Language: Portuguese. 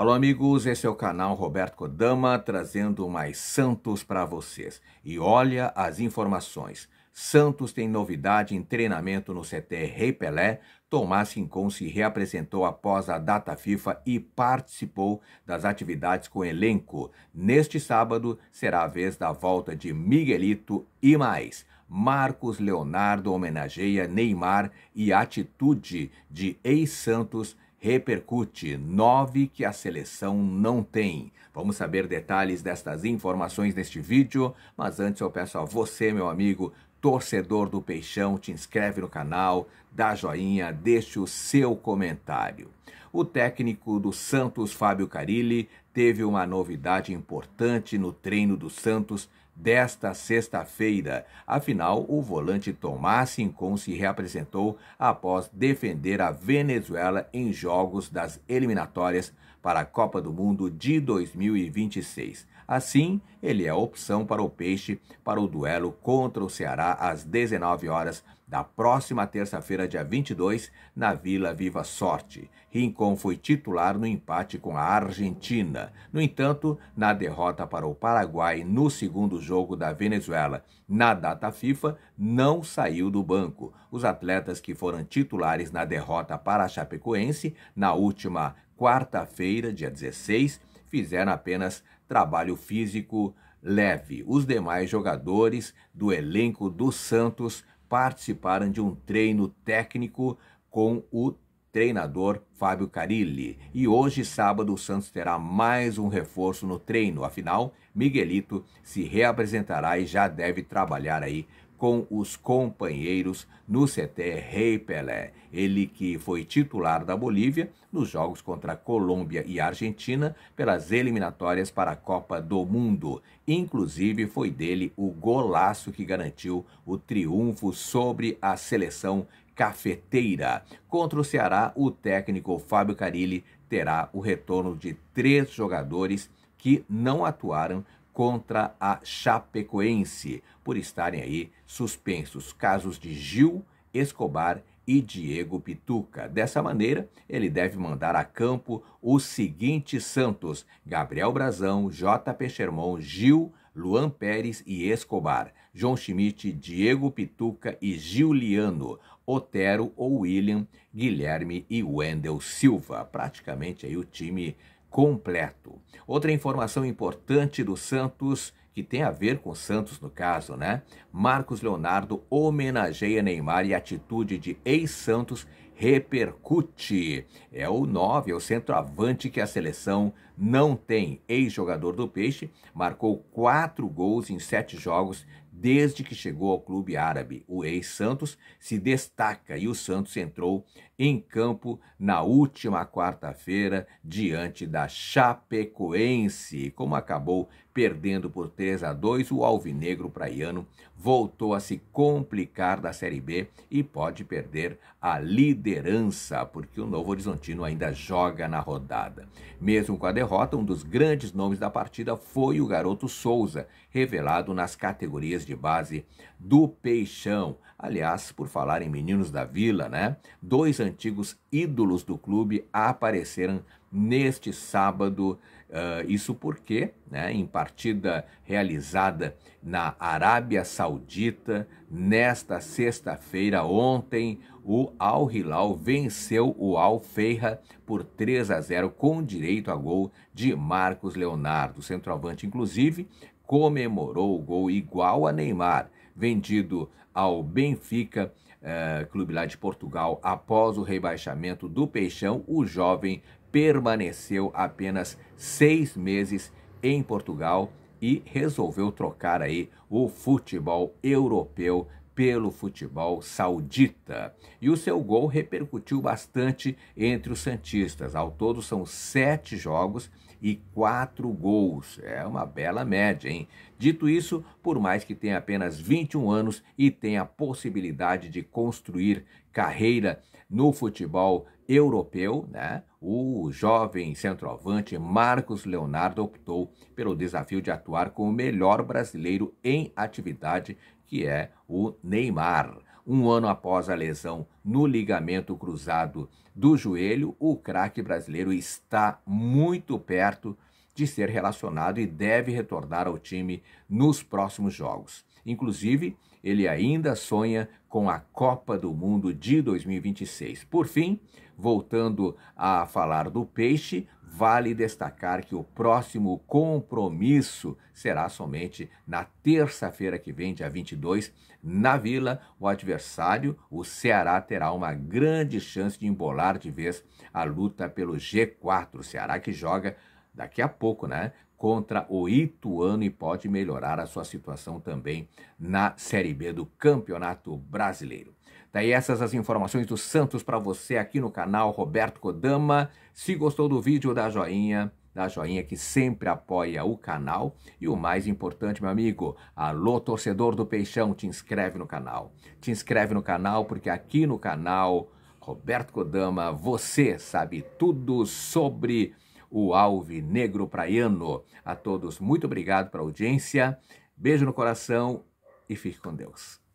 Alô, amigos, esse é o canal Roberto Kodama trazendo mais Santos para vocês. E olha as informações. Santos tem novidade em treinamento no CT Rei Pelé. Tomás Rincon se reapresentou após a data FIFA e participou das atividades com elenco. Neste sábado será a vez da volta de Miguelito e mais. Marcos Leonardo homenageia Neymar e atitude de ex-Santos repercute, nove que a seleção não tem. Vamos saber detalhes destas informações neste vídeo, mas antes eu peço a você, meu amigo, torcedor do Peixão, te inscreve no canal, dá joinha, deixe o seu comentário. O técnico do Santos, Fábio Carilli, teve uma novidade importante no treino do Santos desta sexta-feira. Afinal, o volante Tomás Incon se reapresentou após defender a Venezuela em jogos das eliminatórias para a Copa do Mundo de 2026. Assim, ele é a opção para o Peixe para o duelo contra o Ceará às 19 horas da próxima terça-feira, dia 22, na Vila Viva Sorte. Rincon foi titular no empate com a Argentina. No entanto, na derrota para o Paraguai no segundo jogo da Venezuela, na data FIFA, não saiu do banco. Os atletas que foram titulares na derrota para a Chapecoense na última quarta-feira, dia 16, fizeram apenas trabalho físico leve. Os demais jogadores do elenco do Santos participaram de um treino técnico com o treinador Fábio Carilli. E hoje, sábado, o Santos terá mais um reforço no treino. Afinal, Miguelito se reapresentará e já deve trabalhar aí com os companheiros no CT Rei Pelé. Ele que foi titular da Bolívia nos jogos contra Colômbia e Argentina pelas eliminatórias para a Copa do Mundo. Inclusive foi dele o golaço que garantiu o triunfo sobre a seleção cafeteira. Contra o Ceará, o técnico Fábio Carilli terá o retorno de três jogadores que não atuaram contra a Chapecoense, por estarem aí suspensos casos de Gil, Escobar e Diego Pituca. Dessa maneira, ele deve mandar a campo os seguintes Santos: Gabriel Brazão, JP Sherman, Gil, Luan Pérez e Escobar, João Schmidt, Diego Pituca e Giuliano, Otero ou William, Guilherme e Wendel Silva. Praticamente aí o time completo. Outra informação importante do Santos, que tem a ver com Santos no caso, né? Marcos Leonardo homenageia Neymar e a atitude de ex-Santos repercute. É o 9, é o centroavante que a seleção não tem. Ex-jogador do Peixe, marcou quatro gols em sete jogos Desde que chegou ao clube árabe, o ex-Santos se destaca e o Santos entrou em campo na última quarta-feira diante da Chapecoense. Como acabou Perdendo por 3 a 2, o alvinegro praiano voltou a se complicar da Série B e pode perder a liderança, porque o Novo Horizontino ainda joga na rodada. Mesmo com a derrota, um dos grandes nomes da partida foi o garoto Souza, revelado nas categorias de base do Peixão. Aliás, por falar em meninos da vila, né? Dois antigos ídolos do clube apareceram neste sábado. Uh, isso porque, né, em partida realizada na Arábia Saudita, nesta sexta-feira, ontem, o Al Hilal venceu o Al Feira por 3 a 0, com direito a gol de Marcos Leonardo. Centroavante, inclusive, comemorou o gol igual a Neymar, vendido ao Benfica. Uh, clube lá de Portugal, após o rebaixamento do Peixão, o jovem permaneceu apenas seis meses em Portugal e resolveu trocar aí o futebol europeu pelo futebol saudita. E o seu gol repercutiu bastante entre os Santistas. Ao todo, são sete jogos e quatro gols. É uma bela média, hein? Dito isso, por mais que tenha apenas 21 anos e tenha a possibilidade de construir carreira no futebol europeu, né? O jovem centroavante Marcos Leonardo optou pelo desafio de atuar com o melhor brasileiro em atividade que é o Neymar. Um ano após a lesão no ligamento cruzado do joelho, o craque brasileiro está muito perto de ser relacionado e deve retornar ao time nos próximos jogos. Inclusive, ele ainda sonha com a Copa do Mundo de 2026. Por fim, voltando a falar do peixe, Vale destacar que o próximo compromisso será somente na terça-feira que vem, dia 22, na Vila. O adversário, o Ceará, terá uma grande chance de embolar de vez a luta pelo G4. O Ceará que joga daqui a pouco, né? Contra o Ituano e pode melhorar a sua situação também na Série B do Campeonato Brasileiro. Daí essas as informações do Santos para você aqui no canal Roberto Kodama. Se gostou do vídeo, dá joinha, dá joinha que sempre apoia o canal. E o mais importante, meu amigo, alô torcedor do Peixão, te inscreve no canal. Te inscreve no canal porque aqui no canal Roberto Kodama, você sabe tudo sobre o Alvinegro Praiano. A todos, muito obrigado pela audiência, beijo no coração e fique com Deus.